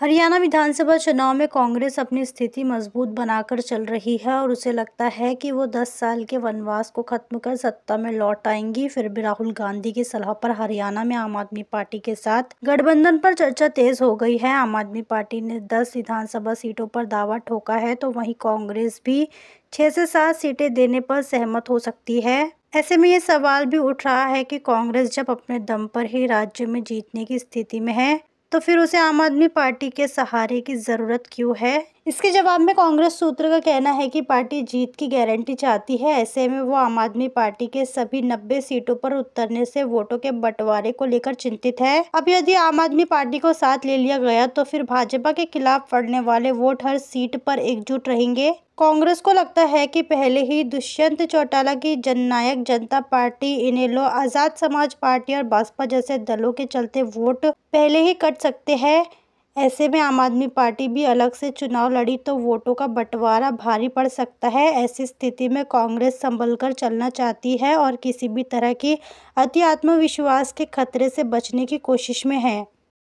हरियाणा विधानसभा चुनाव में कांग्रेस अपनी स्थिति मजबूत बनाकर चल रही है और उसे लगता है कि वो 10 साल के वनवास को खत्म कर सत्ता में लौट आएंगी फिर भी राहुल गांधी की सलाह पर हरियाणा में आम आदमी पार्टी के साथ गठबंधन पर चर्चा तेज हो गई है आम आदमी पार्टी ने 10 विधानसभा सीटों पर दावा ठोका है तो वही कांग्रेस भी छह से सात सीटें देने पर सहमत हो सकती है ऐसे में ये सवाल भी उठ रहा है कि कांग्रेस जब अपने दम पर ही राज्य में जीतने की स्थिति में है तो फिर उसे आम आदमी पार्टी के सहारे की ज़रूरत क्यों है इसके जवाब में कांग्रेस सूत्र का कहना है कि पार्टी जीत की गारंटी चाहती है ऐसे में वो आम आदमी पार्टी के सभी 90 सीटों पर उतरने से वोटों के बंटवारे को लेकर चिंतित है अब यदि आम आदमी पार्टी को साथ ले लिया गया तो फिर भाजपा के खिलाफ पड़ने वाले वोट हर सीट पर एकजुट रहेंगे कांग्रेस को लगता है कि पहले ही दुष्यंत चौटाला की जननायक जनता पार्टी इनेलो आजाद समाज पार्टी और भाजपा जैसे दलों के चलते वोट पहले ही कट लड़ सकते हैं ऐसे में आम आदमी पार्टी भी अलग से चुनाव लड़ी तो वोटों का बंटवारा भारी पड़ सकता है ऐसी स्थिति में कांग्रेस कर चलना चाहती है और किसी भी तरह की अति आत्मविश्वास के खतरे से बचने की कोशिश में है